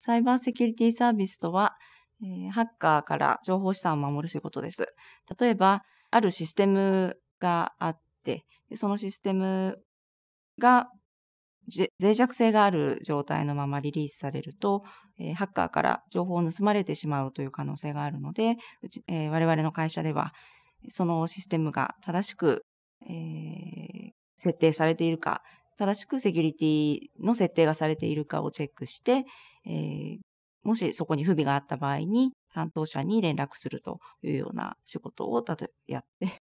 サイバーセキュリティサービスとは、えハッカーから情報資産を守る仕事です。例えば、あるシステムがあって、そのシステムが脆弱性がある状態のままリリースされると、えハッカーから情報を盗まれてしまうという可能性があるので、うちえー、我々の会社では、そのシステムが正しく、えー、設定されているか正しくセキュリティの設定がされているかをチェックして、えー、もしそこに不備があった場合に担当者に連絡するというような仕事をやって